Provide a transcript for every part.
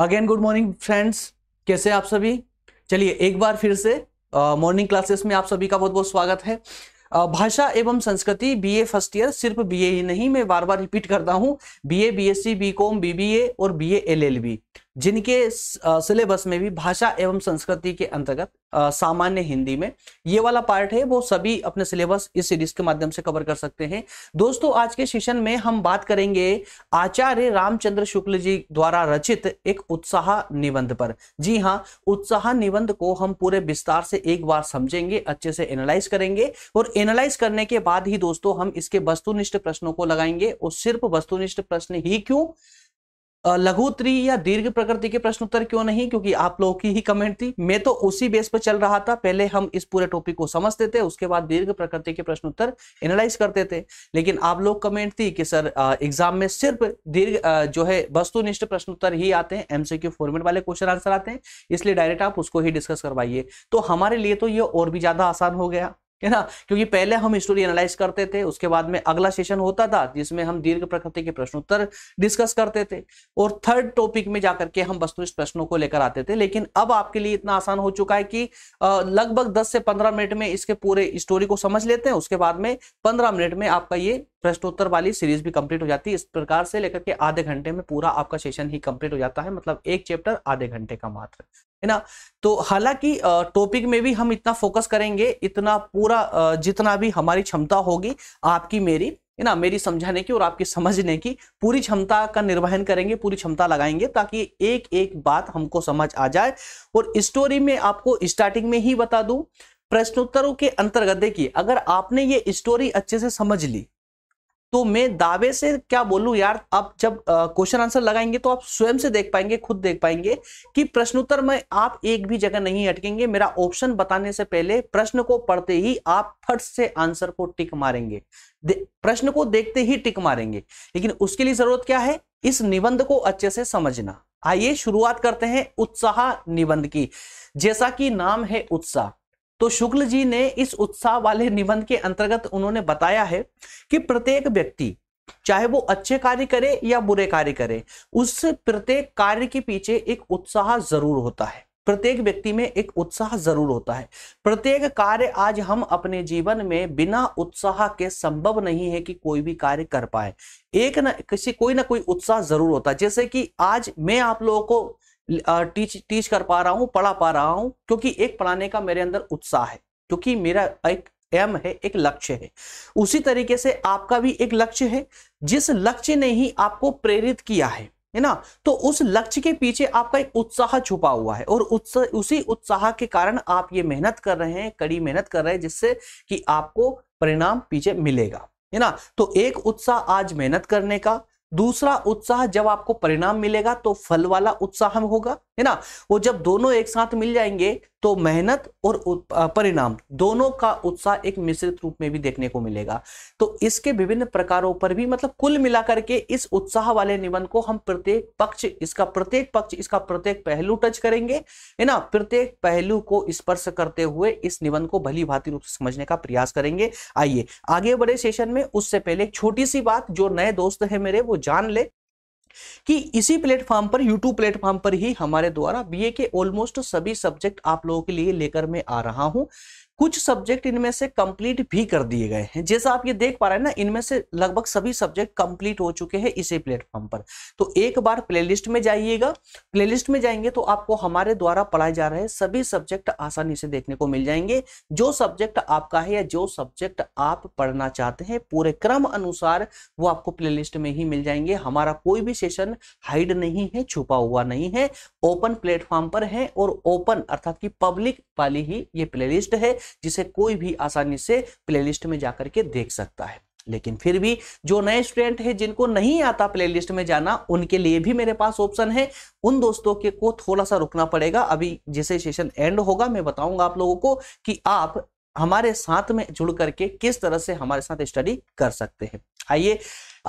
Again good morning friends कैसे आप सभी चलिए एक बार फिर से मॉर्निंग uh, क्लासेस में आप सभी का बहुत बहुत स्वागत है uh, भाषा एवं संस्कृति बीए फर्स्ट ईयर सिर्फ बीए ही नहीं मैं बार बार रिपीट करता हूँ बीए बीएससी बीकॉम बीबीए और बीए एलएलबी जिनके सिलेबस में भी भाषा एवं संस्कृति के अंतर्गत सामान्य हिंदी में ये वाला पार्ट है वो सभी अपने सिलेबस इस सीरीज के माध्यम से कवर कर सकते हैं दोस्तों आज के सेशन में हम बात करेंगे आचार्य रामचंद्र शुक्ल जी द्वारा रचित एक उत्साह निबंध पर जी हाँ उत्साह निबंध को हम पूरे विस्तार से एक बार समझेंगे अच्छे से एनालाइज करेंगे और एनालाइज करने के बाद ही दोस्तों हम इसके वस्तुनिष्ठ प्रश्नों को लगाएंगे और सिर्फ वस्तुनिष्ठ प्रश्न ही क्यों लघुत्री या दीर्घ प्रकृति के प्रश्न उत्तर क्यों नहीं क्योंकि आप लोगों की ही कमेंट थी मैं तो उसी बेस पर चल रहा था पहले हम इस पूरे टॉपिक को समझते थे उसके बाद दीर्घ प्रकृति के प्रश्न उत्तर एनालाइज करते थे लेकिन आप लोग कमेंट थी कि सर एग्जाम में सिर्फ दीर्घ जो है वस्तुनिष्ठ प्रश्न उत्तर ही आते हैं एमसीक्यू फॉर्मेट वाले क्वेश्चन आंसर आते हैं इसलिए डायरेक्ट आप उसको ही डिस्कस करवाइए तो हमारे लिए तो ये और भी ज्यादा आसान हो गया है ना क्योंकि पहले हम स्टोरी एनालाइज करते थे उसके बाद में अगला सेशन होता था जिसमें हम दीर्घ प्रकृति के प्रश्नोत्तर डिस्कस करते थे और थर्ड टॉपिक में जाकर के हम वस्तुनिष्ठ प्रश्नों को लेकर आते थे लेकिन अब आपके लिए इतना आसान हो चुका है कि लगभग दस से पंद्रह मिनट में इसके पूरे स्टोरी को समझ लेते हैं उसके बाद में पंद्रह मिनट में आपका ये प्रश्नोत्तर वाली सीरीज भी कंप्लीट हो जाती है इस प्रकार से लेकर के आधे घंटे में पूरा आपका सेशन ही कंप्लीट हो जाता है मतलब एक चैप्टर आधे घंटे का मात्र है ना तो हालांकि टॉपिक में भी हम इतना फोकस करेंगे इतना पूरा जितना भी हमारी क्षमता होगी आपकी मेरी है ना मेरी समझाने की और आपकी समझने की पूरी क्षमता का निर्वहन करेंगे पूरी क्षमता लगाएंगे ताकि एक एक बात हमको समझ आ जाए और स्टोरी में आपको स्टार्टिंग में ही बता दू प्रश्नोत्तरों के अंतर्गत देखिए अगर आपने ये स्टोरी अच्छे से समझ ली तो मैं दावे से क्या बोलूं यार आप जब क्वेश्चन आंसर लगाएंगे तो आप स्वयं से देख पाएंगे खुद देख पाएंगे कि प्रश्नोत्तर में आप एक भी जगह नहीं अटकेंगे मेरा ऑप्शन बताने से पहले प्रश्न को पढ़ते ही आप फट से आंसर को टिक मारेंगे प्रश्न को देखते ही टिक मारेंगे लेकिन उसके लिए जरूरत क्या है इस निबंध को अच्छे से समझना आइए शुरुआत करते हैं उत्साह निबंध की जैसा कि नाम है उत्साह तो शुक्ल जी ने इस उत्साह वाले निबंध के अंतर्गत उन्होंने बताया है कि प्रत्येक व्यक्ति चाहे वो अच्छे कार्य करे या बुरे कार्य करे उस प्रत्येक कार्य के पीछे एक उत्साह जरूर होता है प्रत्येक व्यक्ति में एक उत्साह जरूर होता है प्रत्येक कार्य आज हम अपने जीवन में बिना उत्साह के संभव नहीं है कि कोई भी कार्य कर पाए एक ना किसी कोई ना कोई उत्साह जरूर होता है जैसे कि आज मैं आप लोगों को टीच टीच कर पा रहा हूँ पढ़ा पा रहा हूँ क्योंकि एक पढ़ाने का मेरे अंदर उत्साह है क्योंकि मेरा एक एम है एक लक्ष्य है उसी तरीके से आपका भी एक लक्ष्य है जिस लक्ष्य ने ही आपको प्रेरित किया है है ना तो उस लक्ष्य के पीछे आपका एक उत्साह छुपा हुआ है और उत्साह उसी उत्साह के कारण आप ये मेहनत कर रहे हैं कड़ी मेहनत कर रहे हैं जिससे कि आपको परिणाम पीछे मिलेगा है ना तो एक उत्साह आज मेहनत करने का दूसरा उत्साह जब आपको परिणाम मिलेगा तो फल वाला उत्साह होगा है ना वो जब दोनों एक साथ मिल जाएंगे तो मेहनत और परिणाम दोनों का उत्साह एक मिश्रित रूप में भी देखने को मिलेगा तो इसके विभिन्न प्रकारों पर भी मतलब कुल मिलाकर के इस उत्साह वाले निबंध को हम प्रत्येक पक्ष इसका प्रत्येक पक्ष इसका प्रत्येक पहलू टच करेंगे है ना प्रत्येक पहलू को स्पर्श करते हुए इस निबंध को भली भांति रूप से समझने का प्रयास करेंगे आइए आगे बढ़े सेशन में उससे पहले एक छोटी सी बात जो नए दोस्त है मेरे वो जान ले कि इसी प्लेटफॉर्म पर यूट्यूब प्लेटफॉर्म पर ही हमारे द्वारा बीए के ऑलमोस्ट सभी सब्जेक्ट आप लोगों के लिए लेकर मैं आ रहा हूं कुछ सब्जेक्ट इनमें से कंप्लीट भी कर दिए गए हैं जैसा आप ये देख पा रहे हैं ना इनमें से लगभग सभी सब्जेक्ट कंप्लीट हो चुके हैं इसी प्लेटफॉर्म पर तो एक बार प्लेलिस्ट में जाइएगा प्लेलिस्ट में जाएंगे तो आपको हमारे द्वारा पढ़ाए जा रहे सभी सब्जेक्ट आसानी से देखने को मिल जाएंगे जो सब्जेक्ट आपका है या जो सब्जेक्ट आप पढ़ना चाहते हैं पूरे क्रम अनुसार वो आपको प्ले में ही मिल जाएंगे हमारा कोई भी सेशन हाइड नहीं है छुपा हुआ नहीं है ओपन प्लेटफॉर्म पर है और ओपन अर्थात की पब्लिक वाली ही ये प्ले है जिसे कोई भी आसानी से प्लेलिस्ट में जाकर के देख सकता है लेकिन फिर भी जो नए स्टूडेंट हैं जिनको नहीं आता प्लेलिस्ट में जाना उनके लिए भी मेरे पास ऑप्शन है उन दोस्तों के को थोड़ा सा रुकना पड़ेगा अभी जैसे सेशन एंड होगा मैं बताऊंगा आप लोगों को कि आप हमारे साथ में जुड़ करके किस तरह से हमारे साथ स्टडी कर सकते हैं आइए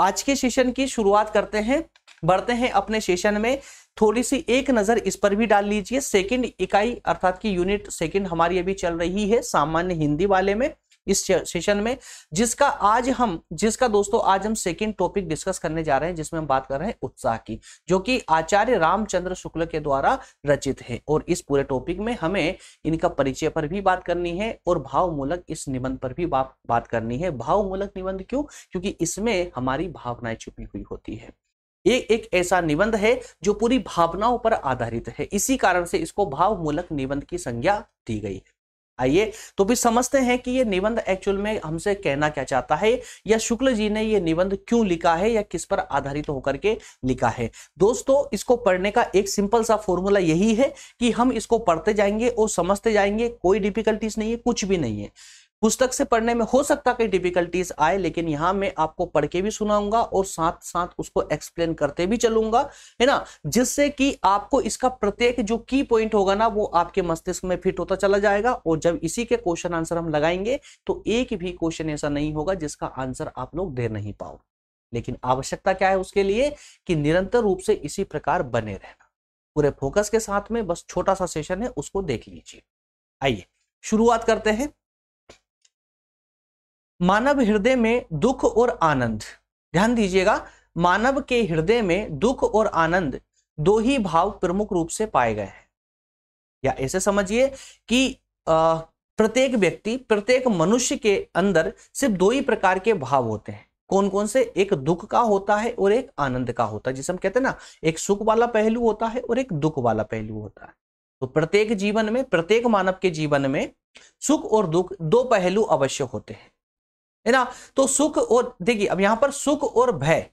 आज के सेशन की शुरुआत करते हैं बढ़ते हैं अपने सेशन में थोड़ी सी एक नज़र इस पर भी डाल लीजिए सेकंड इकाई अर्थात की यूनिट सेकंड हमारी अभी चल रही है सामान्य हिंदी वाले में इस सेशन में जिसका आज हम जिसका दोस्तों आज हम सेकेंड टॉपिक डिस्कस करने जा रहे हैं जिसमें हम बात कर रहे हैं उत्साह की जो कि आचार्य रामचंद्र शुक्ल के द्वारा रचित है और इस पूरे टॉपिक में हमें इनका परिचय पर भी बात करनी है और भावमूलक इस निबंध पर भी बात करनी है भावमूलक निबंध क्यों क्योंकि इसमें हमारी भावनाएं छुपी हुई होती है ये एक ऐसा निबंध है जो पूरी भावनाओं पर आधारित है इसी कारण से इसको भावमूलक निबंध की संज्ञा दी गई है आइए तो भी समझते हैं कि ये निबंध एक्चुअल में हमसे कहना क्या चाहता है या शुक्ल जी ने ये निबंध क्यों लिखा है या किस पर आधारित होकर के लिखा है दोस्तों इसको पढ़ने का एक सिंपल सा फॉर्मूला यही है कि हम इसको पढ़ते जाएंगे और समझते जाएंगे कोई डिफिकल्टीज नहीं है कुछ भी नहीं है पुस्तक से पढ़ने में हो सकता कई डिफिकल्टीज आए लेकिन यहां मैं आपको पढ़ के भी सुनाऊंगा और साथ साथ उसको एक्सप्लेन करते भी चलूंगा है ना जिससे कि आपको इसका प्रत्येक जो की पॉइंट होगा ना वो आपके मस्तिष्क में फिट होता चला जाएगा और जब इसी के क्वेश्चन आंसर हम लगाएंगे तो एक भी क्वेश्चन ऐसा नहीं होगा जिसका आंसर आप लोग दे नहीं पाओ लेकिन आवश्यकता क्या है उसके लिए कि निरंतर रूप से इसी प्रकार बने रहना पूरे फोकस के साथ में बस छोटा सा सेशन है उसको देख लीजिए आइए शुरुआत करते हैं मानव हृदय में दुख और आनंद ध्यान दीजिएगा मानव के हृदय में दुख और आनंद दो ही भाव प्रमुख रूप से पाए गए हैं या ऐसे समझिए कि प्रत्येक व्यक्ति प्रत्येक मनुष्य के अंदर सिर्फ दो ही प्रकार के भाव होते हैं कौन कौन से एक दुख का होता है और एक आनंद का होता है जिसे हम कहते हैं ना एक सुख वाला पहलू होता है और एक दुख वाला पहलू होता है तो प्रत्येक जीवन में प्रत्येक मानव के जीवन में सुख और दुख दो पहलू अवश्य होते हैं है ना तो सुख और देखिए अब यहां पर सुख और भय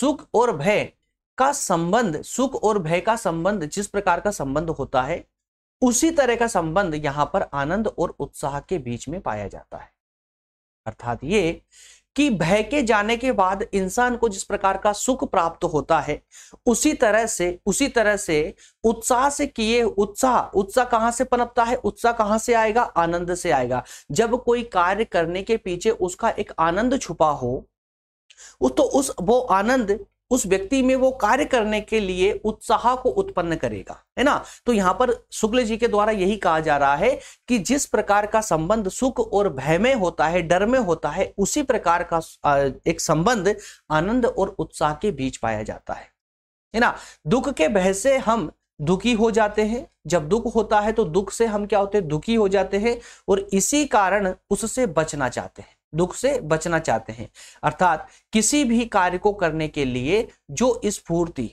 सुख और भय का संबंध सुख और भय का संबंध जिस प्रकार का संबंध होता है उसी तरह का संबंध यहां पर आनंद और उत्साह के बीच में पाया जाता है अर्थात ये कि भय के जाने के बाद इंसान को जिस प्रकार का सुख प्राप्त होता है उसी तरह से उसी तरह से उत्साह से किए उत्साह उत्साह कहां से पनपता है उत्साह कहां से आएगा आनंद से आएगा जब कोई कार्य करने के पीछे उसका एक आनंद छुपा हो तो उस वो आनंद उस व्यक्ति में वो कार्य करने के लिए उत्साह को उत्पन्न करेगा है ना तो यहां पर शुक्ल जी के द्वारा यही कहा जा रहा है कि जिस प्रकार का संबंध सुख और भय में होता है डर में होता है उसी प्रकार का एक संबंध आनंद और उत्साह के बीच पाया जाता है है ना दुख के भय से हम दुखी हो जाते हैं जब दुख होता है तो दुख से हम क्या होते हैं दुखी हो जाते हैं और इसी कारण उससे बचना चाहते हैं दुख से बचना चाहते हैं अर्थात किसी भी कार्य को करने के लिए जो स्फूर्ति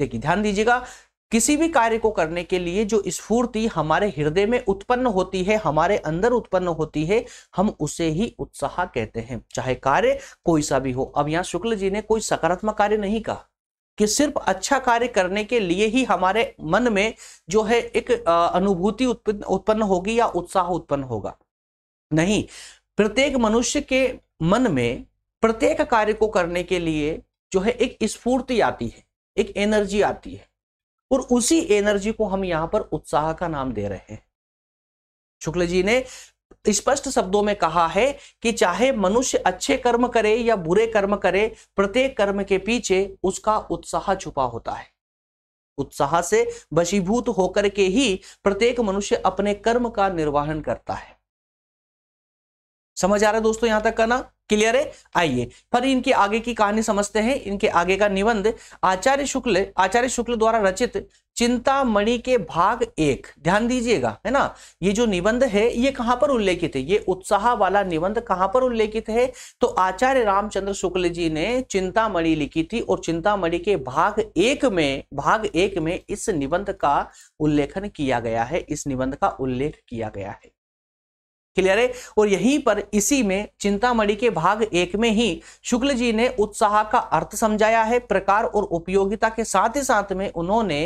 देखिए ध्यान दीजिएगा किसी भी कार्य को करने के लिए जो स्फूर्ति हमारे हृदय में उत्पन्न होती है हमारे अंदर उत्पन्न होती है हम उसे ही उत्साह कहते हैं चाहे कार्य कोई सा भी हो अब यहाँ शुक्ल जी ने कोई सकारात्मक कार्य नहीं कहा कि सिर्फ अच्छा कार्य करने के लिए ही हमारे मन में जो है एक अनुभूति उत्पन्न होगी या उत्साह उत्पन्न होगा नहीं प्रत्येक मनुष्य के मन में प्रत्येक कार्य को करने के लिए जो है एक स्फूर्ति आती है एक एनर्जी आती है और उसी एनर्जी को हम यहां पर उत्साह का नाम दे रहे हैं शुक्ल जी ने स्पष्ट शब्दों में कहा है कि चाहे मनुष्य अच्छे कर्म करे या बुरे कर्म करे प्रत्येक कर्म के पीछे उसका उत्साह छुपा होता है उत्साह से वशीभूत होकर के ही प्रत्येक मनुष्य अपने कर्म का निर्वहन करता है समझ आ रहा है दोस्तों यहां तक करना क्लियर है आइए पर इनकी आगे की कहानी समझते हैं इनके आगे का निबंध आचार्य शुक्ल आचार्य शुक्ल द्वारा रचित चिंता मणि के भाग एक ध्यान दीजिएगा है ना ये जो निबंध है ये कहां पर उल्लेखित है ये उत्साह वाला निबंध कहां पर उल्लेखित है तो आचार्य रामचंद्र शुक्ल जी ने चिंतामणि लिखी थी और चिंतामणि के भाग एक में भाग एक में इस निबंध का उल्लेखन किया गया है इस निबंध का उल्लेख किया गया है क्लियर है और यहीं पर इसी में चिंतामणि के भाग एक में ही शुक्ल जी ने उत्साह का अर्थ समझाया है प्रकार और उपयोगिता के साथ ही साथ में उन्होंने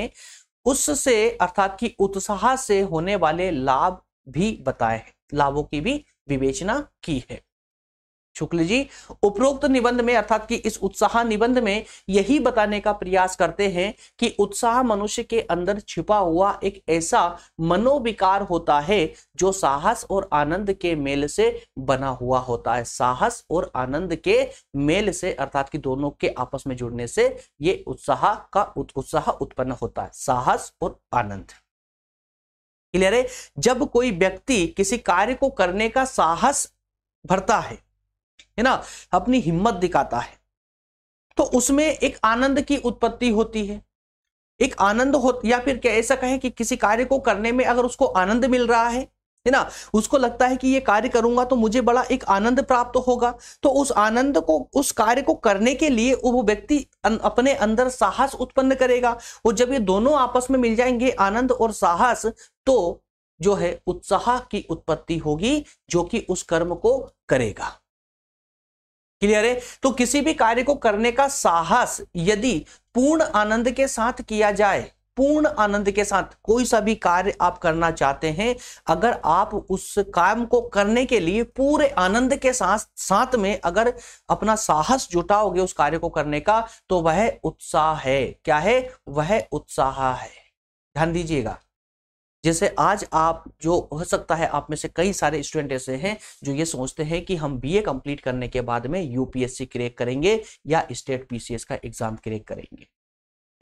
उससे अर्थात की उत्साह से होने वाले लाभ भी बताए हैं लाभों की भी विवेचना की है शुक्ल जी उपरोक्त निबंध में अर्थात कि इस उत्साह निबंध में यही बताने का प्रयास करते हैं कि उत्साह मनुष्य के अंदर छिपा हुआ एक ऐसा मनोविकार होता है जो साहस और आनंद के मेल से बना हुआ होता है साहस और आनंद के मेल से अर्थात कि दोनों के आपस में जुड़ने से ये उत्साह का उत्साह उत्पन्न होता है साहस और आनंद क्लियर है जब कोई व्यक्ति किसी कार्य को करने का साहस भरता है है ना अपनी हिम्मत दिखाता है तो उसमें एक आनंद की उत्पत्ति होती है एक आनंद हो या फिर क्या ऐसा कहें कि किसी कार्य को करने में अगर उसको आनंद मिल रहा है है ना उसको लगता है कि ये कार्य करूंगा तो मुझे बड़ा एक आनंद प्राप्त होगा तो उस आनंद को उस कार्य को करने के लिए वो व्यक्ति अपने अंदर साहस उत्पन्न करेगा और जब ये दोनों आपस में मिल जाएंगे आनंद और साहस तो जो है उत्साह की उत्पत्ति होगी जो कि उस कर्म को करेगा क्लियर है तो किसी भी कार्य को करने का साहस यदि पूर्ण आनंद के साथ किया जाए पूर्ण आनंद के साथ कोई सा भी कार्य आप करना चाहते हैं अगर आप उस काम को करने के लिए पूरे आनंद के साथ साथ में अगर अपना साहस जुटाओगे उस कार्य को करने का तो वह उत्साह है क्या है वह उत्साह है ध्यान दीजिएगा जैसे आज आप जो हो सकता है आप में से कई सारे स्टूडेंट ऐसे हैं जो ये सोचते हैं कि हम बीए कंप्लीट करने के बाद में यूपीएससी क्रैक करेंगे या स्टेट पीसीएस का एग्जाम क्रैक करेंगे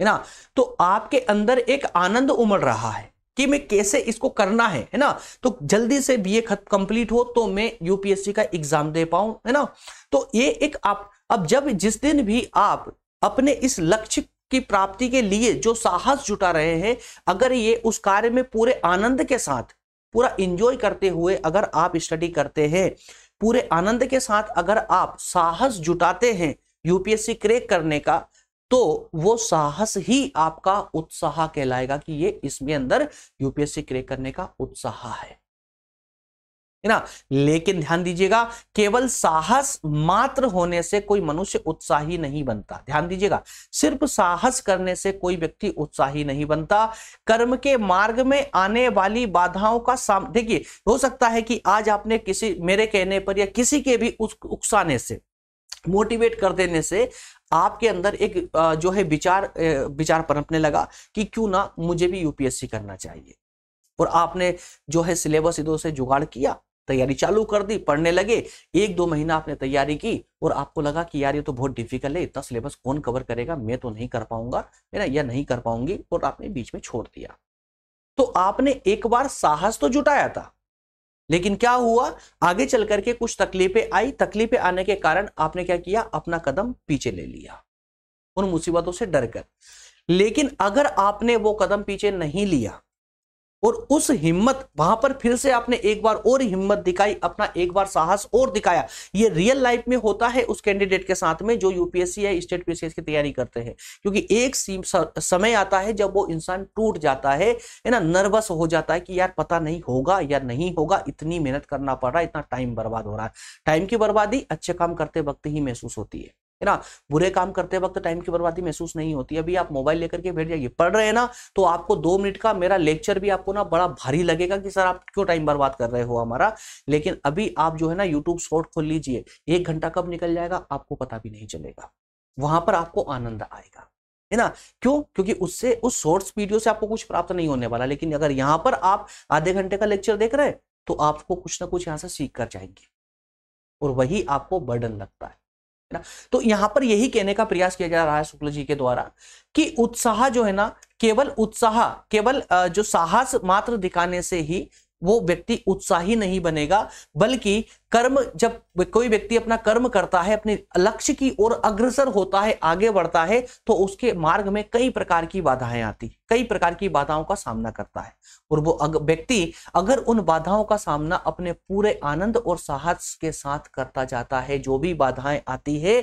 है ना तो आपके अंदर एक आनंद उमड़ रहा है कि मैं कैसे इसको करना है है ना तो जल्दी से बीए कंप्लीट हो तो मैं यूपीएससी का एग्जाम दे पाऊं है ना तो ये एक आप अब जब जिस दिन भी आप अपने इस लक्ष्य की प्राप्ति के लिए जो साहस जुटा रहे हैं अगर ये उस कार्य में पूरे आनंद के साथ पूरा इंजॉय करते हुए अगर आप स्टडी करते हैं पूरे आनंद के साथ अगर आप साहस जुटाते हैं यूपीएससी क्रेक करने का तो वो साहस ही आपका उत्साह कहलाएगा कि ये इसमें अंदर यूपीएससी क्रेक करने का उत्साह है है ना लेकिन ध्यान दीजिएगा केवल साहस मात्र होने से कोई मनुष्य उत्साही नहीं बनता ध्यान दीजिएगा सिर्फ साहस करने से कोई व्यक्ति उत्साही नहीं बनता कर्म के मार्ग में आने वाली बाधाओं का साम देखिए हो सकता है कि आज आपने किसी मेरे कहने पर या किसी के भी उस उकसाने से मोटिवेट कर देने से आपके अंदर एक जो है विचार विचार परपने लगा कि क्यों ना मुझे भी यूपीएससी करना चाहिए और आपने जो है सिलेबस इधर से जुगाड़ किया तैयारी चालू कर दी पढ़ने लगे एक दो महीना आपने तैयारी की और आपको लगा कि यार ये तो बहुत डिफिकल्ट है इतना सिलेबस कौन कवर करेगा मैं तो नहीं कर पाऊंगा है ना या नहीं कर पाऊंगी और आपने बीच में छोड़ दिया तो आपने एक बार साहस तो जुटाया था लेकिन क्या हुआ आगे चल करके कुछ तकलीफें आई तकलीफें आने के कारण आपने क्या किया अपना कदम पीछे ले लिया उन मुसीबतों से डरकर लेकिन अगर आपने वो कदम पीछे नहीं लिया और उस हिम्मत वहां पर फिर से आपने एक बार और हिम्मत दिखाई अपना एक बार साहस और दिखाया ये रियल लाइफ में होता है उस कैंडिडेट के साथ में जो यूपीएससी या स्टेट पीसीएस की तैयारी करते हैं क्योंकि एक समय आता है जब वो इंसान टूट जाता है ना नर्वस हो जाता है कि यार पता नहीं होगा या नहीं होगा इतनी मेहनत करना पड़ रहा है इतना टाइम बर्बाद हो रहा है टाइम की बर्बादी अच्छे काम करते वक्त ही महसूस होती है है ना बुरे काम करते वक्त टाइम की बर्बादी महसूस नहीं होती अभी आप मोबाइल लेकर के बैठ जाइए पढ़ रहे हैं ना तो आपको दो मिनट का मेरा लेक्चर भी आपको ना बड़ा भारी लगेगा कि सर आप क्यों टाइम बर्बाद कर रहे हो हमारा लेकिन अभी आप जो है ना यूट्यूब शॉर्ट खोल लीजिए एक घंटा कब निकल जाएगा आपको पता भी नहीं चलेगा वहां पर आपको आनंद आएगा है ना क्यों क्योंकि उससे उस शॉर्ट्स वीडियो से आपको कुछ प्राप्त नहीं होने वाला लेकिन अगर यहाँ पर आप आधे घंटे का लेक्चर देख रहे हैं तो आपको कुछ ना कुछ यहां से सीख कर जाएंगे और वही आपको बर्डन लगता है है ना तो यहां पर यही कहने का प्रयास किया जा रहा है शुक्ल जी के द्वारा कि उत्साह जो है ना केवल उत्साह केवल जो साहस मात्र दिखाने से ही वो व्यक्ति उत्साही नहीं बनेगा बल्कि कर्म जब कोई व्यक्ति अपना कर्म करता है अपने लक्ष्य की ओर अग्रसर होता है आगे बढ़ता है तो उसके मार्ग में कई प्रकार की बाधाएं आती कई प्रकार की बाधाओं का सामना करता है और वो व्यक्ति अगर उन बाधाओं का सामना अपने पूरे आनंद और साहस के साथ करता जाता है जो भी बाधाएं आती है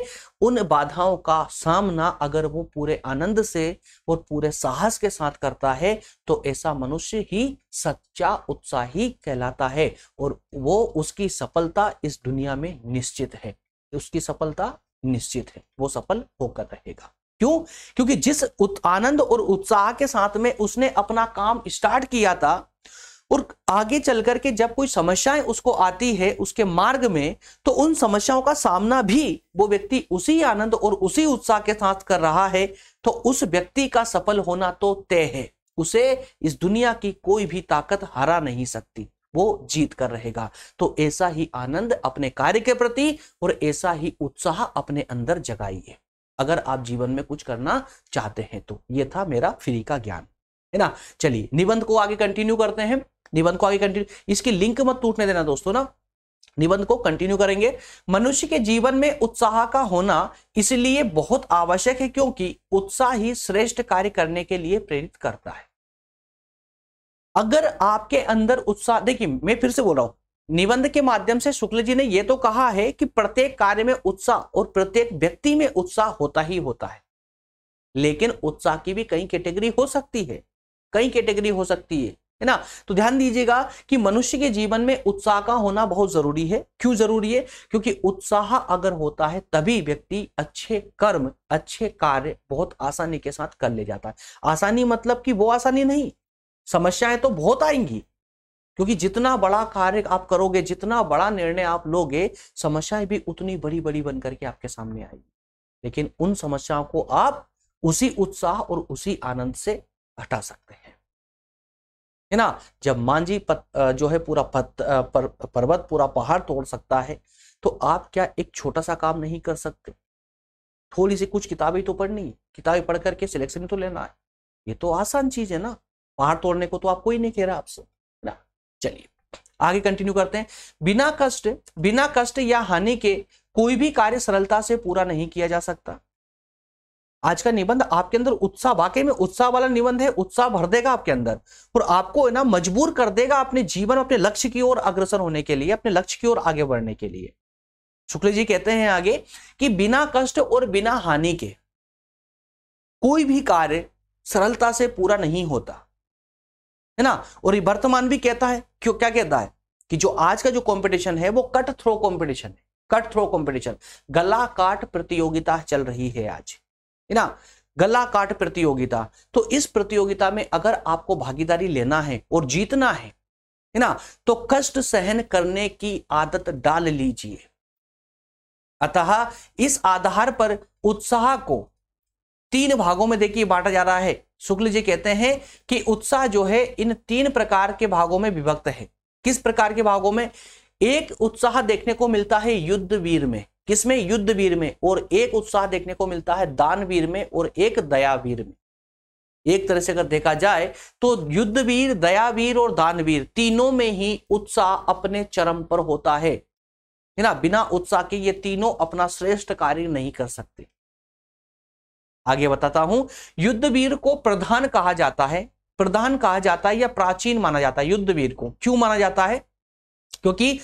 उन बाधाओं का सामना अगर वो पूरे आनंद से और पूरे साहस के साथ करता है तो ऐसा मनुष्य ही सच्चा उत्साही कहलाता है और वो उसकी सफलता सफलता इस दुनिया में निश्चित है उसकी सफलता निश्चित है वो सफल होकर रहेगा क्यों क्योंकि जिस आनंद और उत्साह के साथ में उसने अपना काम स्टार्ट किया था और आगे चल करके जब कोई समस्याएं उसको आती है उसके मार्ग में तो उन समस्याओं का सामना भी वो व्यक्ति उसी आनंद और उसी उत्साह के साथ कर रहा है तो उस व्यक्ति का सफल होना तो तय है उसे इस दुनिया की कोई भी ताकत हरा नहीं सकती वो जीत कर रहेगा तो ऐसा ही आनंद अपने कार्य के प्रति और ऐसा ही उत्साह अपने अंदर जगाइए अगर आप जीवन में कुछ करना चाहते हैं तो ये था मेरा फ्री का ज्ञान है ना चलिए निबंध को आगे कंटिन्यू करते हैं निबंध को आगे कंटिन्यू इसकी लिंक मत टूटने देना दोस्तों ना निबंध को कंटिन्यू करेंगे मनुष्य के जीवन में उत्साह का होना इसलिए बहुत आवश्यक है क्योंकि उत्साह ही श्रेष्ठ कार्य करने के लिए प्रेरित करता है अगर आपके अंदर उत्साह देखिए मैं फिर से बोल रहा हूं निबंध के माध्यम से शुक्ल जी ने यह तो कहा है कि प्रत्येक कार्य में उत्साह और प्रत्येक व्यक्ति में उत्साह होता ही होता है लेकिन उत्साह की भी कई कैटेगरी हो सकती है कई कैटेगरी हो सकती है है ना तो ध्यान दीजिएगा कि मनुष्य के जीवन में उत्साह का होना बहुत जरूरी है क्यों जरूरी है क्योंकि उत्साह अगर होता है तभी व्यक्ति अच्छे कर्म अच्छे कार्य बहुत आसानी के साथ कर ले जाता है आसानी मतलब कि वो आसानी नहीं समस्याएं तो बहुत आएंगी क्योंकि जितना बड़ा कार्य आप करोगे जितना बड़ा निर्णय आप लोगे समस्याएं भी उतनी बड़ी बड़ी बनकर के आपके सामने आएगी लेकिन उन समस्याओं को आप उसी उत्साह और उसी आनंद से हटा सकते हैं है ना जब मांझी जो है पूरा पत, पर, पर्वत पूरा पहाड़ तोड़ सकता है तो आप क्या एक छोटा सा काम नहीं कर सकते थोड़ी सी कुछ किताबें तो पढ़नी है किताबें पढ़ करके सिलेक्शन तो लेना है ये तो आसान चीज है ना पहाड़ तोड़ने को तो आप कोई नहीं कह रहा आपसे ना चलिए आगे कंटिन्यू करते हैं बिना कष्ट बिना कष्ट या हानि के कोई भी कार्य सरलता से पूरा नहीं किया जा सकता आज का निबंध आपके अंदर उत्साह वाकई में उत्साह वाला निबंध है उत्साह भर देगा आपके अंदर और आपको ना मजबूर कर देगा अपने जीवन अपने लक्ष्य की ओर अग्रसर होने के लिए अपने लक्ष्य की ओर आगे बढ़ने के लिए शुक्ल जी कहते हैं आगे कि बिना कष्ट और बिना हानि के कोई भी कार्य सरलता से पूरा नहीं होता है ना और ये वर्तमान भी कहता है क्यों क्या कहता है कि जो आज का जो कंपटीशन है वो कट थ्रो कंपटीशन है कट थ्रो कंपटीशन गला काट प्रतियोगिता चल रही है आज है ना गला काट प्रतियोगिता तो इस प्रतियोगिता में अगर आपको भागीदारी लेना है और जीतना है है ना तो कष्ट सहन करने की आदत डाल लीजिए अतः इस आधार पर उत्साह को तीन भागों में देखिए बांटा जा रहा है शुक्ल जी कहते हैं कि उत्साह जो है इन तीन प्रकार के भागों में विभक्त है किस प्रकार के भागों में एक उत्साह देखने को मिलता है युद्धवीर में किसमें युद्धवीर में और एक उत्साह देखने को मिलता है दानवीर में और एक दयावीर में एक तरह से अगर देखा जाए तो युद्धवीर दयावीर और दानवीर तीनों में ही उत्साह अपने चरम पर होता है ना बिना उत्साह के ये तीनों अपना श्रेष्ठ कार्य नहीं कर सकते आगे बताता हूं युद्धवीर को प्रधान कहा जाता है प्रधान कहा जाता है या प्राचीन माना जाता है युद्धवीर को क्यों माना जाता है क्योंकि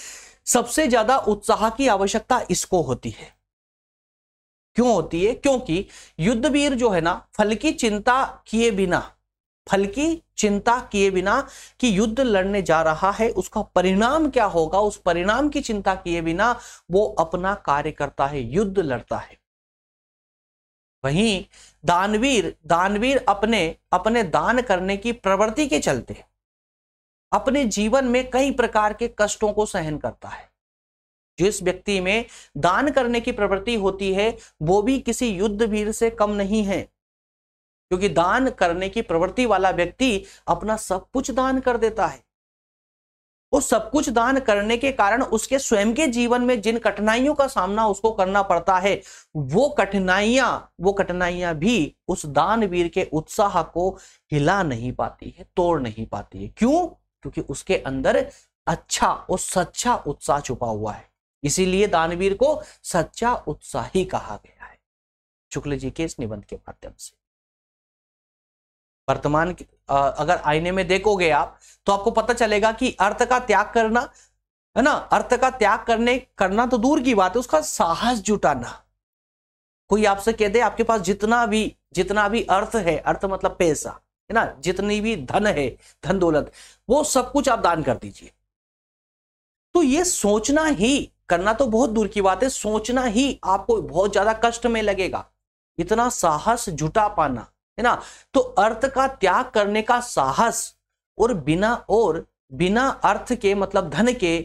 सबसे ज्यादा उत्साह की आवश्यकता इसको होती है क्यों होती है क्योंकि युद्धवीर जो है ना फल की चिंता किए बिना फल की चिंता किए बिना कि युद्ध लड़ने जा रहा है उसका परिणाम क्या होगा उस परिणाम की चिंता किए बिना वो अपना कार्य करता है युद्ध लड़ता है वहीं दानवीर दानवीर अपने अपने दान करने की प्रवृत्ति के चलते अपने जीवन में कई प्रकार के कष्टों को सहन करता है जिस व्यक्ति में दान करने की प्रवृत्ति होती है वो भी किसी युद्ध वीर से कम नहीं है क्योंकि दान करने की प्रवृत्ति वाला व्यक्ति अपना सब कुछ दान कर देता है वो सब कुछ दान करने के कारण उसके स्वयं के जीवन में जिन कठिनाइयों का सामना उसको करना पड़ता है वो कठिनाइयां वो कठिनाइयां भी उस दानवीर के उत्साह को हिला नहीं पाती है तोड़ नहीं पाती है क्यों क्योंकि उसके अंदर अच्छा और सच्चा उत्साह छुपा हुआ है इसीलिए दानवीर को सच्चा उत्साह कहा गया है शुक्ल जी के इस निबंध के माध्यम से वर्तमान अगर आईने में देखोगे आप तो आपको पता चलेगा कि अर्थ का त्याग करना है ना अर्थ का त्याग करने करना तो दूर की बात है उसका साहस जुटाना कोई आपसे कह दे आपके पास जितना भी जितना भी अर्थ है अर्थ मतलब पैसा है ना जितनी भी धन है धन दौलत वो सब कुछ आप दान कर दीजिए तो ये सोचना ही करना तो बहुत दूर की बात है सोचना ही आपको बहुत ज्यादा कष्ट में लगेगा इतना साहस जुटा पाना है ना तो अर्थ का त्याग करने का साहस और बिना और बिना अर्थ के मतलब धन के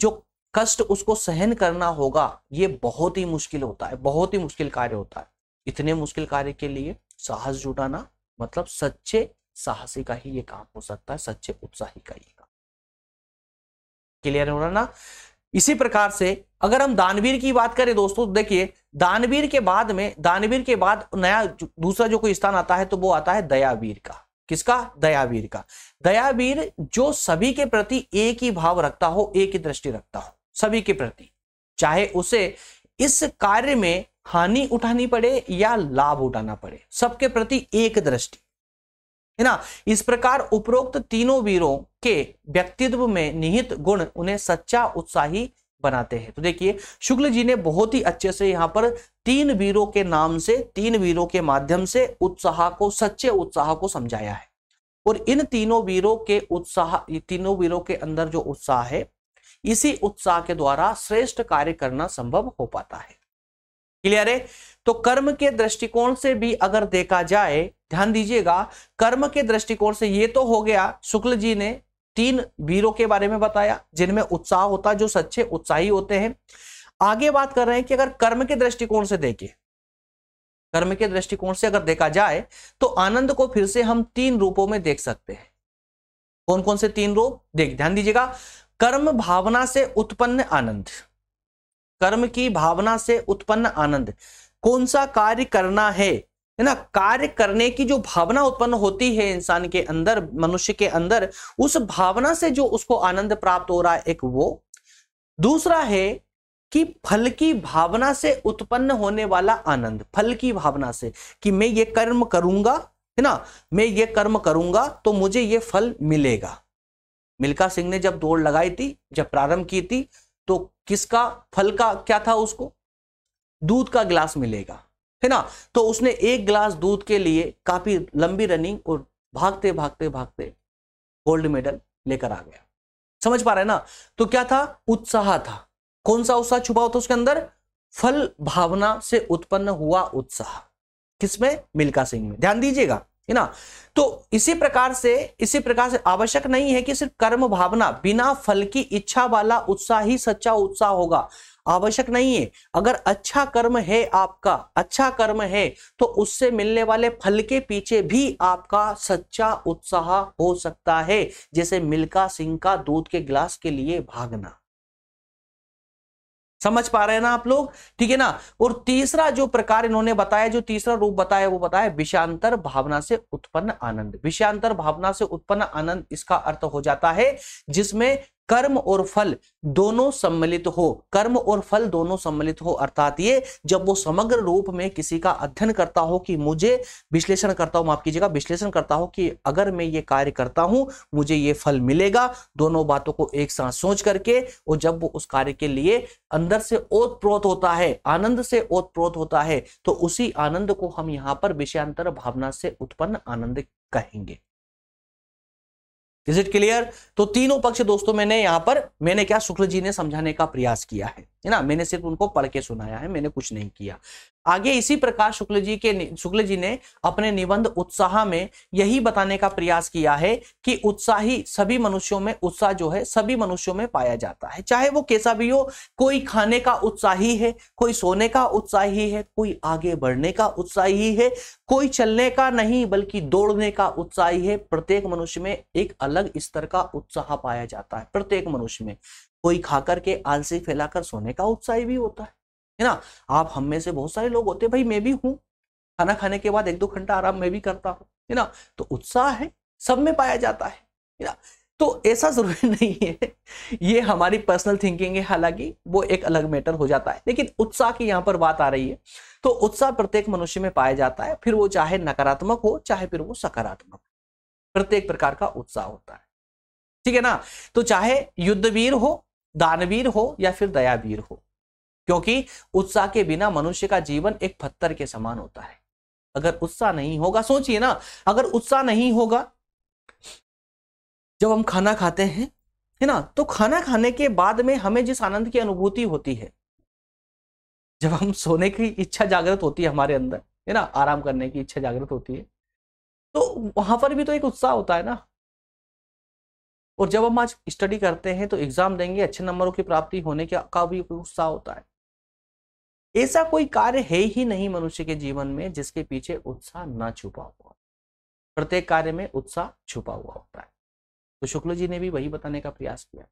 जो कष्ट उसको सहन करना होगा ये बहुत ही मुश्किल होता है बहुत ही मुश्किल कार्य होता है इतने मुश्किल कार्य के लिए साहस जुटाना मतलब सच्चे साहसी का ही ये काम हो सकता है सच्चे उत्साही का ये काम क्लियर हो रहा ना इसी प्रकार से अगर हम दानवीर की बात करें दोस्तों तो देखिए दानवीर के बाद में दानवीर के बाद नया दूसरा जो कोई स्थान आता है तो वो आता है दयावीर का किसका दयावीर का दयावीर जो सभी के प्रति एक ही भाव रखता हो एक ही दृष्टि रखता हो सभी के प्रति चाहे उसे इस कार्य में हानि उठानी पड़े या लाभ उठाना पड़े सबके प्रति एक दृष्टि है ना इस प्रकार उपरोक्त तीनों वीरों के व्यक्तित्व में निहित गुण उन्हें सच्चा उत्साही बनाते हैं तो देखिए शुक्ल जी ने बहुत ही अच्छे से यहाँ पर तीन वीरों के नाम से तीन वीरों के माध्यम से उत्साह को सच्चे उत्साह को समझाया है और इन तीनों वीरों के उत्साह तीनों वीरों के अंदर जो उत्साह है इसी उत्साह के द्वारा श्रेष्ठ कार्य करना संभव हो पाता है क्लियर है तो कर्म के दृष्टिकोण से भी अगर देखा जाए ध्यान दीजिएगा कर्म के दृष्टिकोण से ये तो हो गया शुक्ल जी ने तीन वीरों के बारे में बताया जिनमें उत्साह होता जो सच्चे उत्साही होते हैं आगे बात कर रहे हैं कि अगर कर्म के दृष्टिकोण से देखें कर्म के दृष्टिकोण से अगर देखा जाए तो आनंद को फिर से हम तीन रूपों में देख सकते हैं कौन कौन से तीन रूप देख ध्यान दीजिएगा कर्म भावना से उत्पन्न आनंद कर्म की भावना से उत्पन्न आनंद कौन सा कार्य करना है है ना कार्य करने की जो भावना उत्पन्न होती है इंसान के अंदर मनुष्य के अंदर उस भावना से जो उसको आनंद प्राप्त हो रहा है एक वो दूसरा है कि फल की भावना से उत्पन्न होने वाला आनंद फल की भावना से कि मैं ये कर्म करूंगा है ना मैं ये कर्म करूंगा तो मुझे ये फल मिलेगा मिल्खा सिंह ने जब दौड़ लगाई थी जब प्रारंभ की थी तो किसका फल का क्या था उसको दूध का गिलास मिलेगा है ना तो उसने एक ग्लास दूध के लिए काफी लंबी रनिंग और भागते भागते भागते गोल्ड मेडल लेकर आ गया समझ पा रहे ना तो क्या था उत्साह था कौन सा उत्साह छुपा होता उसके अंदर फल भावना से उत्पन्न हुआ उत्साह किसमें मिल्का सिंह में ध्यान दीजिएगा है ना तो इसी प्रकार से इसी प्रकार से आवश्यक नहीं है कि सिर्फ कर्म भावना बिना फल की इच्छा वाला उत्साह ही सच्चा उत्साह होगा आवश्यक नहीं है अगर अच्छा कर्म है आपका अच्छा कर्म है तो उससे मिलने वाले फल के पीछे भी आपका सच्चा उत्साह हो सकता है जैसे मिल्का सिंह का दूध के गिलास के लिए भागना समझ पा रहे हैं ना आप लोग ठीक है ना और तीसरा जो प्रकार इन्होंने बताया जो तीसरा रूप बताया वो बताया विषांतर भावना से उत्पन्न आनंद विषांतर भावना से उत्पन्न आनंद इसका अर्थ हो जाता है जिसमें कर्म और फल दोनों सम्मिलित हो कर्म और फल दोनों सम्मिलित हो अर्थात ये जब वो समग्र रूप में किसी का अध्ययन करता हो कि मुझे विश्लेषण करता हूं माफ कीजिएगा विश्लेषण करता हो कि अगर मैं ये कार्य करता हूं मुझे ये फल मिलेगा दोनों बातों को एक साथ सोच करके और जब वो उस कार्य के लिए अंदर से ओतप्रोत होता है आनंद से ओतप्रोत होता है तो उसी आनंद को हम यहाँ पर विषयांतर भावना से उत्पन्न आनंद कहेंगे इज इट क्लियर तो तीनों पक्ष दोस्तों मैंने यहां पर मैंने क्या शुक्ल जी ने समझाने का प्रयास किया है है ना मैंने सिर्फ उनको पढ़ के सुनाया है मैंने कुछ नहीं किया आगे इसी प्रकार शुक्ल जी के शुक्ल जी ने अपने निबंध उत्साह में यही बताने का प्रयास किया है कि उत्साही सभी मनुष्यों में उत्साह जो है सभी मनुष्यों में पाया जाता है चाहे वो कैसा भी हो कोई खाने का उत्साही है कोई सोने का उत्साही है कोई आगे बढ़ने का उत्साही है कोई चलने का नहीं बल्कि दौड़ने का उत्साही है प्रत्येक मनुष्य में एक अलग स्तर का उत्साह पाया जाता है प्रत्येक मनुष्य में कोई खा करके आलसी फैलाकर सोने का उत्साह भी होता है है ना आप हम में से बहुत सारे लोग होते हैं भाई मैं भी हूँ खाना खाने के बाद एक दो घंटा आराम मैं भी करता हूँ है ना तो उत्साह है सब में पाया जाता है है ना तो ऐसा जरूरी नहीं है ये हमारी पर्सनल थिंकिंग है हालांकि वो एक अलग मैटर हो जाता है लेकिन उत्साह की यहाँ पर बात आ रही है तो उत्साह प्रत्येक मनुष्य में पाया जाता है फिर वो चाहे नकारात्मक हो चाहे फिर वो सकारात्मक प्रत्येक प्रकार का उत्साह होता है ठीक है ना तो चाहे युद्धवीर हो दानवीर हो या फिर दयावीर हो क्योंकि उत्साह के बिना मनुष्य का जीवन एक पत्थर के समान होता है अगर उत्साह नहीं होगा सोचिए ना अगर उत्साह नहीं होगा जब हम खाना खाते हैं है ना तो खाना खाने के बाद में हमें जिस आनंद की अनुभूति होती है जब हम सोने की इच्छा जागृत होती है हमारे अंदर है ना आराम करने की इच्छा जागृत होती है तो वहां पर भी तो एक उत्साह होता है ना और जब हम आज स्टडी करते हैं तो एग्जाम देंगे अच्छे नंबरों की प्राप्ति होने के का भी उत्साह होता है ऐसा कोई कार्य है ही नहीं मनुष्य के जीवन में जिसके पीछे उत्साह ना छुपा हुआ प्रत्येक कार्य में उत्साह छुपा हुआ होता है तो शुक्ल जी ने भी वही बताने का प्रयास किया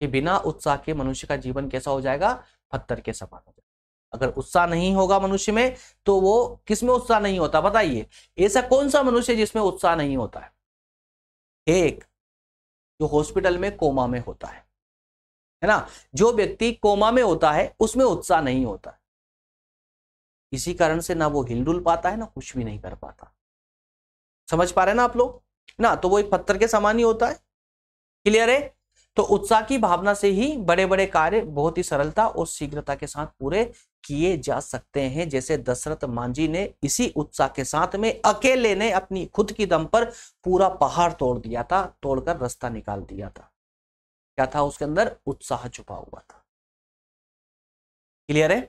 कि बिना उत्साह के मनुष्य का जीवन कैसा हो जाएगा पत्थर के समान हो जाएगा अगर उत्साह नहीं होगा मनुष्य में तो वो किसमें उत्साह नहीं होता बताइए ऐसा कौन सा मनुष्य जिसमें उत्साह नहीं होता है एक जो हॉस्पिटल में कोमा में होता है है ना जो व्यक्ति कोमा में होता है उसमें उत्साह नहीं होता है इसी कारण से ना वो हिलडुल पाता है ना कुछ भी नहीं कर पाता समझ पा रहे ना आप लोग ना तो वो एक पत्थर के समान ही होता है क्लियर है तो उत्साह की भावना से ही बड़े बड़े कार्य बहुत ही सरलता और शीघ्रता के साथ पूरे किए जा सकते हैं जैसे दशरथ मांझी ने इसी उत्साह के साथ में अकेले ने अपनी खुद की दम पर पूरा पहाड़ तोड़ दिया था तोड़कर रास्ता निकाल दिया था क्या था उसके अंदर उत्साह छुपा हुआ था क्लियर है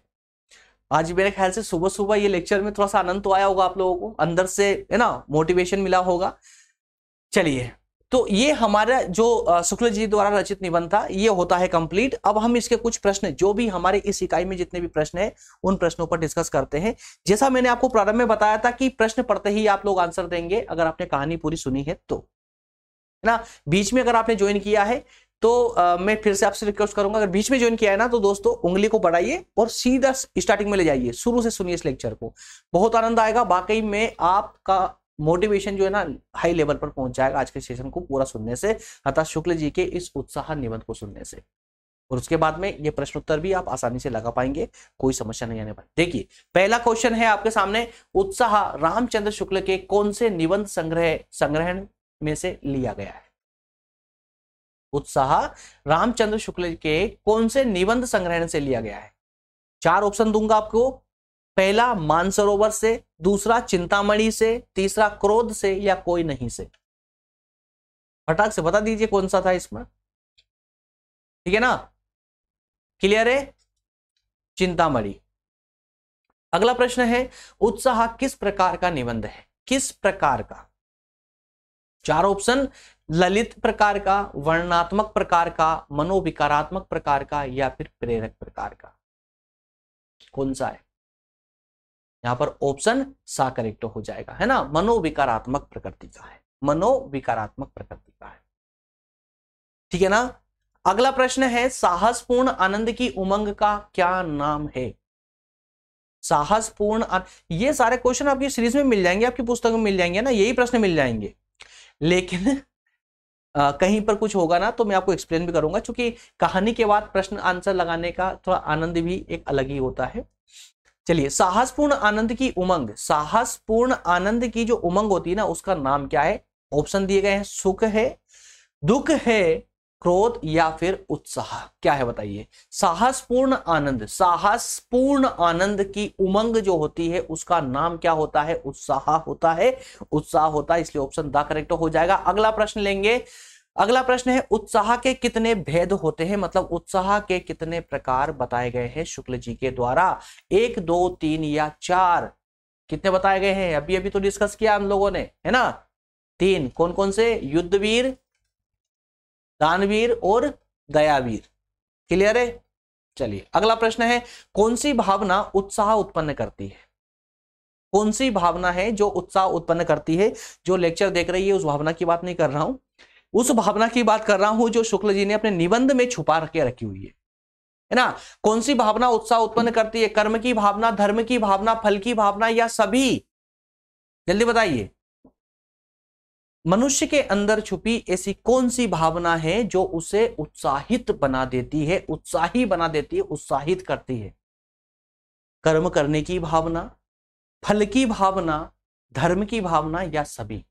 आज मेरे ख्याल से सुबह सुबह ये लेक्चर में थोड़ा सा आनंद तो आया होगा आप लोगों को अंदर से है ना मोटिवेशन मिला होगा चलिए तो ये हमारा जो शुक्ल जी द्वारा रचित निबंध था ये होता है कंप्लीट अब हम इसके कुछ प्रश्न जो भी हमारे इस इकाई में जितने भी प्रश्न है उन प्रश्नों पर डिस्कस करते हैं जैसा मैंने आपको प्रारंभ में बताया था कि प्रश्न पढ़ते ही आप लोग आंसर देंगे अगर आपने कहानी पूरी सुनी है तो है ना बीच में अगर आपने ज्वाइन किया है तो आ, मैं फिर से आपसे रिक्वेस्ट करूंगा अगर बीच में ज्वाइन किया है ना तो दोस्तों उंगली को बढ़ाइए और सीधा स्टार्टिंग में ले जाइए शुरू से सुनिए इस लेक्चर को बहुत आनंद आएगा बाकी में आपका मोटिवेशन जो है ना हाई लेवल पर पहुंच जाएगा आज के सेशन को पूरा सुनने से अर्थात शुक्ल जी के इस उत्साह निबंध को सुनने से और उसके बाद में ये प्रश्न उत्तर भी आप आसानी से लगा पाएंगे कोई समस्या नहीं आने पाएगी देखिए पहला क्वेश्चन है आपके सामने उत्साह रामचंद्र शुक्ल के कौन से निबंध संग्रह संग्रहण में से लिया गया है उत्साह रामचंद्र शुक्ल के कौन से निबंध संग्रहण से लिया गया है चार ऑप्शन दूंगा आपको पहला मानसरोवर से दूसरा चिंतामणि से तीसरा क्रोध से या कोई नहीं से फटाक से बता दीजिए कौन सा था इसमें ठीक है ना क्लियर है चिंतामणि अगला प्रश्न है उत्साह किस प्रकार का निबंध है किस प्रकार का चार ऑप्शन ललित प्रकार का वर्णात्मक प्रकार का मनोविकारात्मक प्रकार का या फिर प्रेरक प्रकार का कौन सा है यहाँ पर ऑप्शन सा करेक्ट हो जाएगा है ना मनोविकारात्मक प्रकृति का है मनोविकारात्मक प्रकृति का है ठीक है ना अगला प्रश्न है साहसपूर्ण आनंद की उमंग का क्या नाम है साहसपूर्ण ये सारे क्वेश्चन आपकी सीरीज में मिल जाएंगे आपकी पुस्तक में मिल जाएंगे ना यही प्रश्न मिल जाएंगे लेकिन आ, कहीं पर कुछ होगा ना तो मैं आपको एक्सप्लेन भी करूंगा क्योंकि कहानी के बाद प्रश्न आंसर लगाने का थोड़ा आनंद भी एक अलग ही होता है चलिए साहसपूर्ण आनंद की उमंग साहसपूर्ण आनंद की जो उमंग होती है ना उसका नाम क्या है ऑप्शन दिए गए हैं सुख है दुख है क्रोध या फिर उत्साह क्या है बताइए साहसपूर्ण आनंद साहसपूर्ण आनंद की उमंग जो होती है उसका नाम क्या होता है उत्साह होता है उत्साह होता है इसलिए ऑप्शन द करेक्ट हो जाएगा अगला प्रश्न लेंगे अगला प्रश्न है उत्साह के कितने भेद होते हैं मतलब उत्साह के कितने प्रकार बताए गए हैं शुक्ल जी के द्वारा एक दो तीन या चार कितने बताए गए हैं अभी अभी तो डिस्कस किया हम लोगों ने है ना तीन कौन कौन से युद्धवीर दानवीर और दयावीर क्लियर है चलिए अगला प्रश्न है कौन सी भावना उत्साह उत्पन्न करती है कौन सी भावना है जो उत्साह उत्पन्न करती है जो लेक्चर देख रही है उस भावना की बात नहीं कर रहा हूं उस भावना की बात कर रहा हूं जो शुक्ल जी ने अपने निबंध में छुपा के रखी हुई है है ना कौन सी भावना उत्साह उत्पन्न करती है कर्म की भावना धर्म की भावना फल की भावना या सभी जल्दी बताइए मनुष्य के अंदर छुपी ऐसी कौन सी भावना है जो उसे उत्साहित बना देती है उत्साही बना देती है उत्साहित करती है कर्म करने की भावना फल की भावना धर्म की भावना या सभी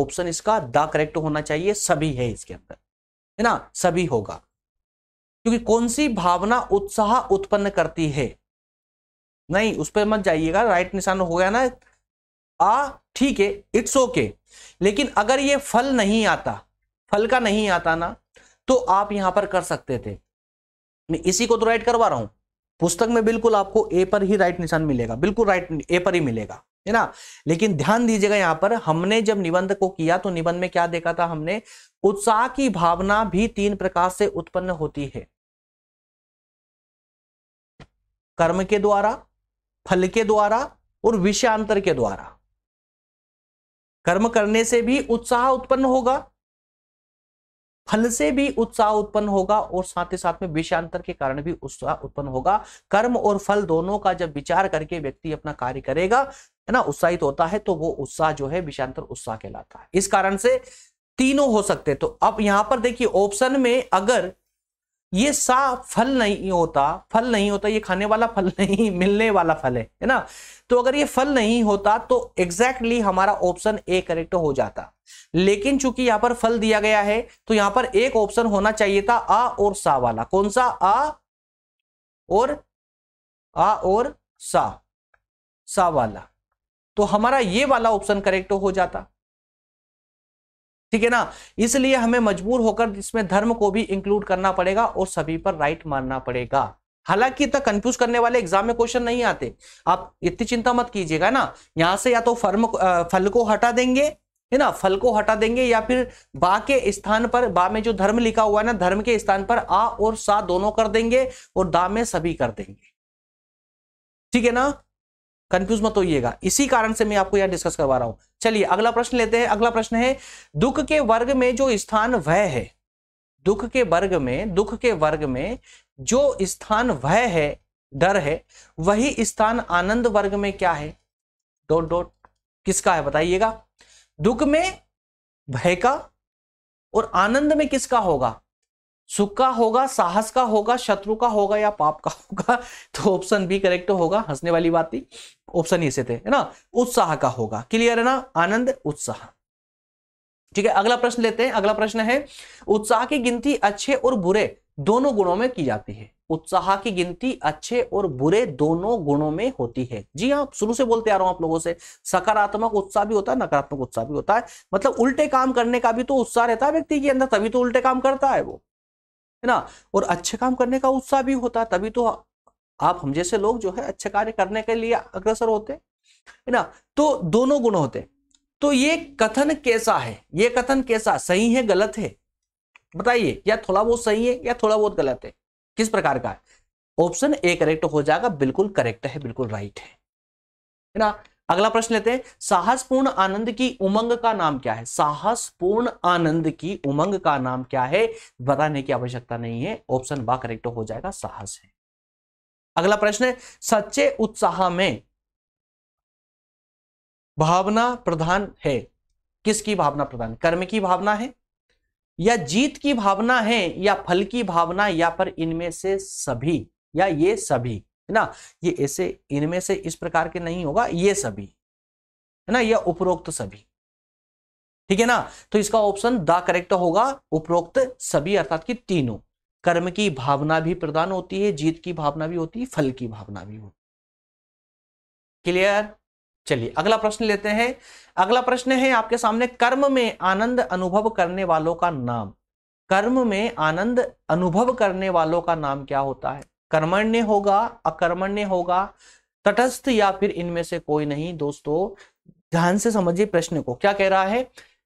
ऑप्शन इसका द करेक्ट होना चाहिए सभी है इसके अंदर है ना सभी होगा क्योंकि कौन सी भावना उत्साह उत्पन्न करती है नहीं उस पर मत जाइएगा राइट निशान हो गया ना आ ठीक है इट्स ओके लेकिन अगर ये फल नहीं आता फल का नहीं आता ना तो आप यहां पर कर सकते थे मैं इसी को तो राइट करवा रहा हूं पुस्तक में बिल्कुल आपको ए पर ही राइट निशान मिलेगा बिल्कुल राइट ए पर ही मिलेगा है ना लेकिन ध्यान दीजिएगा यहां पर हमने जब निबंध को किया तो निबंध में क्या देखा था हमने उत्साह की भावना भी तीन प्रकार से उत्पन्न होती है कर्म के द्वारा फल के द्वारा और विषयांतर के द्वारा कर्म करने से भी उत्साह उत्पन्न होगा फल से भी उत्साह उत्पन्न होगा और साथ ही साथ में विषयांतर के कारण भी उत्साह उत्पन्न होगा कर्म और फल दोनों का जब विचार करके व्यक्ति अपना कार्य करेगा है ना उत्साहित होता है तो वो उत्साह जो है विषांतर उत्साह कहलाता है इस कारण से तीनों हो सकते तो अब यहां पर देखिए ऑप्शन में अगर ये सा फल नहीं होता फल नहीं होता ये खाने वाला फल नहीं मिलने वाला फल है है ना तो अगर ये फल नहीं होता तो एग्जैक्टली exactly हमारा ऑप्शन ए करेक्ट हो जाता लेकिन चूंकि यहां पर फल दिया गया है तो यहां पर एक ऑप्शन होना चाहिए था आ और सा वाला कौन सा आ और आ और सा सा वाला तो हमारा ये वाला ऑप्शन करेक्ट हो जाता ठीक है ना इसलिए हमें मजबूर होकर इसमें धर्म को भी इंक्लूड करना पड़ेगा और सभी पर राइट मानना पड़ेगा हालांकि इतना कंफ्यूज करने वाले एग्जाम में क्वेश्चन नहीं आते आप इतनी चिंता मत कीजिएगा ना यहां से या तो फर्म फल को हटा देंगे है ना फल को हटा देंगे या फिर बा के स्थान पर बा में जो धर्म लिखा हुआ है ना धर्म के स्थान पर आ और सा दोनों कर देंगे और दा में सभी कर देंगे ठीक है ना कंफ्यूज मत होइएगा इसी कारण से मैं आपको यहां डिस्कस करवा रहा हूं चलिए अगला प्रश्न लेते हैं अगला प्रश्न है दुख के वर्ग में जो स्थान वह है दुख के वर्ग में दुख के वर्ग में जो स्थान वह है डर है वही स्थान आनंद वर्ग में क्या है डोट डोट किसका है बताइएगा दुख में भय का और आनंद में किसका होगा सुख का होगा साहस का होगा शत्रु का होगा या पाप का होगा तो ऑप्शन बी करेक्ट होगा हंसने वाली बात थी ऑप्शन ही से थे है ना उत्साह का होगा क्लियर है ना आनंद उत्साह ठीक है अगला प्रश्न लेते हैं अगला प्रश्न है उत्साह की गिनती अच्छे और बुरे दोनों गुणों में की जाती है उत्साह की गिनती अच्छे और बुरे दोनों गुणों में होती है जी हाँ शुरू से बोलते आ रहा हूं आप लोगों से सकारात्मक उत्साह भी होता है नकारात्मक उत्साह भी होता है मतलब उल्टे काम करने का भी तो उत्साह रहता है व्यक्ति के अंदर तभी तो उल्टे काम करता है वो है ना और अच्छे काम करने का उत्साह भी होता तभी तो आप हम जैसे लोग जो है अच्छे कार्य करने के लिए अग्रसर होते है ना तो दोनों गुण होते तो ये कथन कैसा है ये कथन कैसा सही है गलत है बताइए या थोड़ा बहुत सही है या थोड़ा बहुत गलत है किस प्रकार का ऑप्शन ए करेक्ट हो जाएगा बिल्कुल करेक्ट है बिल्कुल राइट है ना अगला प्रश्न लेते हैं साहसपूर्ण आनंद की उमंग का नाम क्या है साहसपूर्ण आनंद की उमंग का नाम क्या है बताने की आवश्यकता नहीं है ऑप्शन बा करेक्ट हो जाएगा साहस है अगला प्रश्न है सच्चे उत्साह में भावना प्रधान है किसकी भावना प्रधान कर्म की भावना है या जीत की भावना है या फल की भावना या पर इनमें से सभी या ये सभी है ना ये ऐसे इनमें से इस प्रकार के नहीं होगा ये सभी है ना यह उपरोक्त सभी ठीक है ना तो इसका ऑप्शन द करेक्ट होगा उपरोक्त सभी अर्थात कि तीनों कर्म की भावना भी प्रदान होती है जीत की भावना भी होती है फल की भावना भी होती क्लियर चलिए अगला प्रश्न लेते हैं अगला प्रश्न है आपके सामने कर्म में आनंद अनुभव करने वालों का नाम कर्म में आनंद अनुभव करने वालों का नाम क्या होता है कर्मण्य होगा अकर्मण्य होगा तटस्थ या फिर इनमें से कोई नहीं दोस्तों ध्यान से समझिए प्रश्न को क्या कह रहा है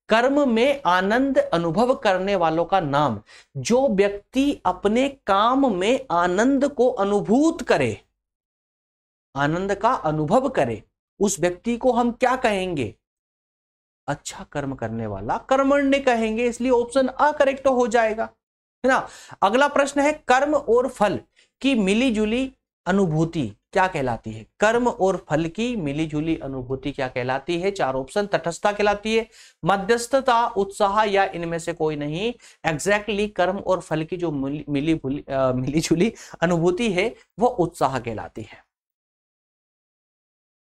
कर्म में आनंद अनुभव करने वालों का नाम जो व्यक्ति अपने काम में आनंद को अनुभूत करे आनंद का अनुभव करे उस व्यक्ति को हम क्या कहेंगे अच्छा कर्म करने वाला कर्मण्य कहेंगे इसलिए ऑप्शन अ करेक्ट हो जाएगा है ना अगला प्रश्न है कर्म और फल कि मिलीजुली अनुभूति क्या कहलाती है कर्म और फल की मिलीजुली अनुभूति क्या कहलाती है चार ऑप्शन तटस्थता कहलाती है मध्यस्थता उत्साह या इनमें से कोई नहीं एग्जैक्टली exactly कर्म और फल की जो मिली मिली मिलीजुली अनुभूति है वो उत्साह कहलाती है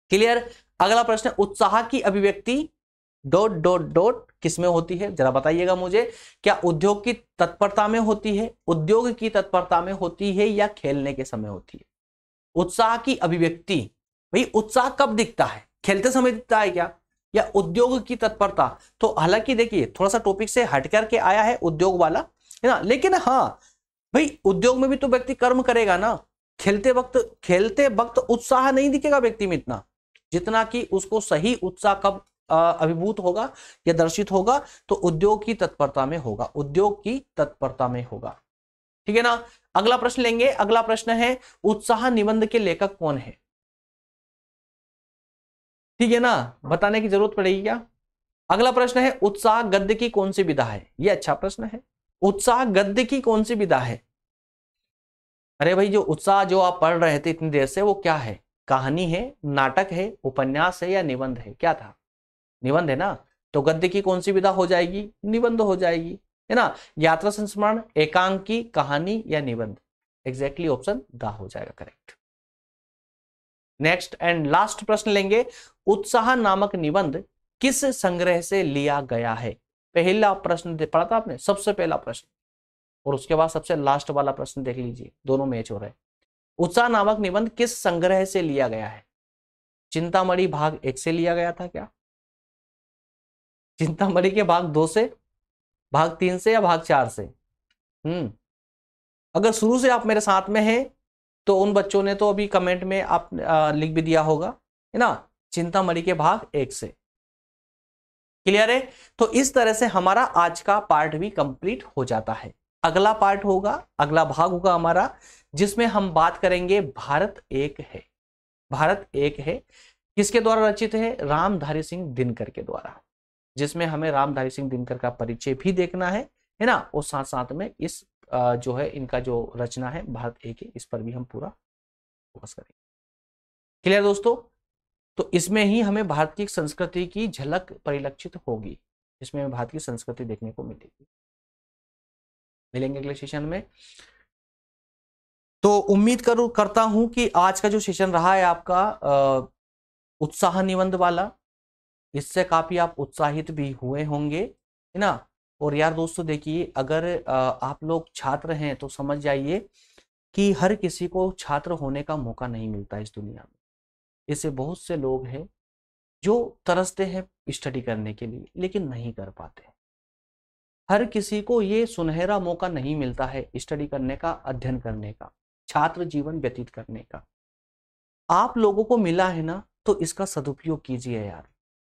क्लियर अगला प्रश्न उत्साह की अभिव्यक्ति डॉट डॉट डॉट किस में होती है जरा बताइएगा मुझे क्या उद्योग की तत्परता में होती है उद्योग की तत्परता में होती है या खेलने के समय होती है उत्साह की अभिव्यक्ति भाई उत्साह कब दिखता है खेलते समय दिखता है क्या या उद्योग की तत्परता तो हालांकि देखिए थोड़ा सा टॉपिक से हट करके आया है उद्योग वाला है ना लेकिन हाँ भाई उद्योग में भी तो व्यक्ति कर्म करेगा ना खेलते वक्त खेलते वक्त उत्साह नहीं दिखेगा व्यक्ति में इतना जितना कि उसको सही उत्साह कब अभिभूत होगा या दर्शित होगा तो उद्योग की तत्परता में होगा उद्योग की तत्परता में होगा ठीक है ना अगला प्रश्न लेंगे अगला प्रश्न है उत्साह निबंध के लेखक कौन है ठीक है ना बताने की जरूरत पड़ेगी क्या अगला प्रश्न है उत्साह गद्य की कौन सी विधा है यह अच्छा प्रश्न है उत्साह गद्य की कौन सी विधा है अरे भाई जो उत्साह जो आप पढ़ रहे थे इतनी देर से वो क्या है कहानी है नाटक है उपन्यास है या निबंध है क्या था निबंध है ना तो गद्य की कौन सी विधा हो जाएगी निबंध हो जाएगी है ना यात्रा संस्मरण एकांकी कहानी या निबंध एग्जैक्टली ऑप्शन द हो जाएगा करेक्ट नेक्स्ट एंड लास्ट प्रश्न लेंगे उत्साह नामक निबंध किस संग्रह से लिया गया है पहला प्रश्न पढ़ा था आपने सबसे पहला प्रश्न और उसके बाद सबसे लास्ट वाला प्रश्न देख लीजिए दोनों मैच हो रहे उत्साह नामक निबंध किस संग्रह से लिया गया है चिंतामणि भाग एक से लिया गया था क्या चिंतामणि के भाग दो से भाग तीन से या भाग चार से हम्म अगर शुरू से आप मेरे साथ में हैं तो उन बच्चों ने तो अभी कमेंट में आप लिख भी दिया होगा है ना चिंतामणि के भाग एक से क्लियर है तो इस तरह से हमारा आज का पार्ट भी कंप्लीट हो जाता है अगला पार्ट होगा अगला भाग होगा हमारा जिसमें हम बात करेंगे भारत एक है भारत एक है किसके द्वारा रचित है रामधारी सिंह दिनकर के द्वारा जिसमें हमें रामधारी सिंह दिनकर का परिचय भी देखना है है ना और साथ साथ में इस जो है इनका जो रचना है भारत एक इस पर भी हम पूरा फोकस करेंगे क्लियर दोस्तों तो इसमें ही हमें भारतीय संस्कृति की झलक परिलक्षित होगी इसमें हमें भारतीय संस्कृति देखने को मिलेगी मिलेंगे अगले सेशन में तो उम्मीद करूँ करता हूं कि आज का जो सेशन रहा है आपका उत्साह निबंध वाला इससे काफ़ी आप उत्साहित भी हुए होंगे है ना और यार दोस्तों देखिए अगर आप लोग छात्र हैं तो समझ जाइए कि हर किसी को छात्र होने का मौका नहीं मिलता इस दुनिया में ऐसे बहुत से लोग हैं जो तरसते हैं स्टडी करने के लिए लेकिन नहीं कर पाते हर किसी को ये सुनहरा मौका नहीं मिलता है स्टडी करने का अध्ययन करने का छात्र जीवन व्यतीत करने का आप लोगों को मिला है ना तो इसका सदुपयोग कीजिए यार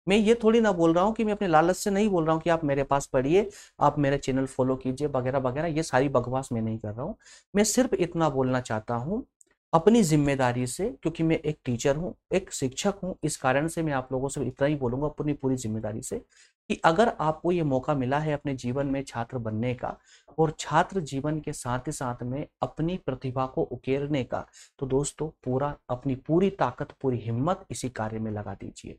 मैं ये थोड़ी ना बोल रहा हूँ कि मैं अपने लालच से नहीं बोल रहा हूँ कि आप मेरे पास पढ़िए आप मेरा चैनल फॉलो कीजिए वगैरह वगैरह ये सारी बकवास मैं नहीं कर रहा हूँ मैं सिर्फ इतना बोलना चाहता हूँ अपनी जिम्मेदारी से क्योंकि मैं एक टीचर हूँ एक शिक्षक हूँ इस कारण से मैं आप लोगों से इतना ही बोलूँगा अपनी पूरी जिम्मेदारी से कि अगर आपको ये मौका मिला है अपने जीवन में छात्र बनने का और छात्र जीवन के साथ ही साथ में अपनी प्रतिभा को उकेरने का तो दोस्तों पूरा अपनी पूरी ताकत पूरी हिम्मत इसी कार्य में लगा दीजिए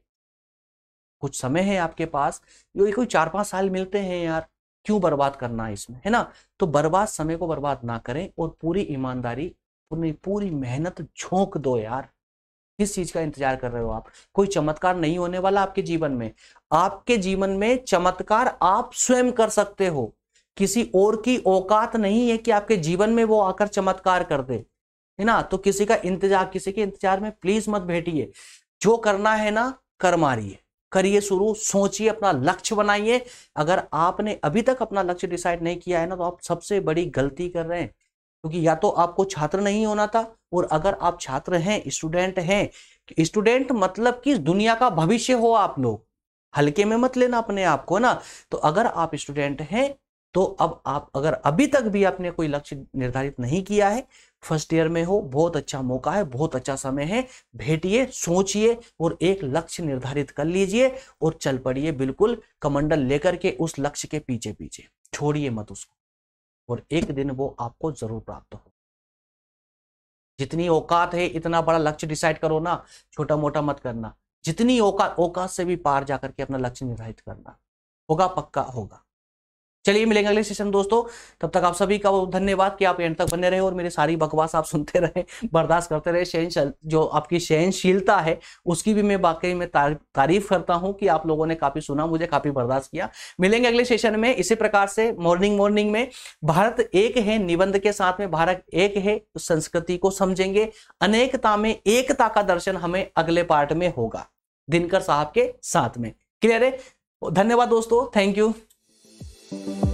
कुछ समय है आपके पास जो ये कोई चार पांच साल मिलते हैं यार क्यों बर्बाद करना है इसमें है ना तो बर्बाद समय को बर्बाद ना करें और पूरी ईमानदारी पूरी पूरी मेहनत झोंक दो यार किस चीज का इंतजार कर रहे हो आप कोई चमत्कार नहीं होने वाला आपके जीवन में आपके जीवन में चमत्कार आप स्वयं कर सकते हो किसी और की औकात नहीं है कि आपके जीवन में वो आकर चमत्कार कर दे है ना तो किसी का इंतजार किसी के इंतजार में प्लीज मत भेटिए जो करना है ना कर मारिए करिए शुरू सोचिए अपना लक्ष्य बनाइए अगर आपने अभी तक अपना लक्ष्य डिसाइड नहीं किया है ना तो आप सबसे बड़ी गलती कर रहे हैं क्योंकि या तो आपको छात्र नहीं होना था और अगर आप छात्र हैं स्टूडेंट हैं स्टूडेंट मतलब कि दुनिया का भविष्य हो आप लोग हल्के में मत लेना अपने आप को ना तो अगर आप स्टूडेंट हैं तो अब आप अगर अभी तक भी आपने कोई लक्ष्य निर्धारित नहीं किया है फर्स्ट ईयर में हो बहुत अच्छा मौका है बहुत अच्छा समय है भेटिए सोचिए और एक लक्ष्य निर्धारित कर लीजिए और चल पड़िए बिल्कुल कमंडल लेकर के उस लक्ष्य के पीछे पीछे छोड़िए मत उसको और एक दिन वो आपको जरूर प्राप्त हो जितनी औकात है इतना बड़ा लक्ष्य डिसाइड करो ना छोटा मोटा मत करना जितनी औकात औकात से भी पार जाकर के अपना लक्ष्य निर्धारित करना होगा पक्का होगा चलिए मिलेंगे अगले सेशन दोस्तों तब तक आप सभी का धन्यवाद कि आप एंड तक बने रहे और मेरी सारी बकवास आप सुनते रहे बर्दाश्त करते रहे सहन जो आपकी सहनशीलता है उसकी भी मैं वाकई में तारीफ करता हूं कि आप लोगों ने काफी सुना मुझे काफी बर्दाश्त किया मिलेंगे अगले सेशन में इसी प्रकार से मॉर्निंग मॉर्निंग में भारत एक है निबंध के साथ में भारत एक है संस्कृति को समझेंगे अनेकता में एकता का दर्शन हमें अगले पार्ट में होगा दिनकर साहब के साथ में क्लियर है धन्यवाद दोस्तों थैंक यू Thank you.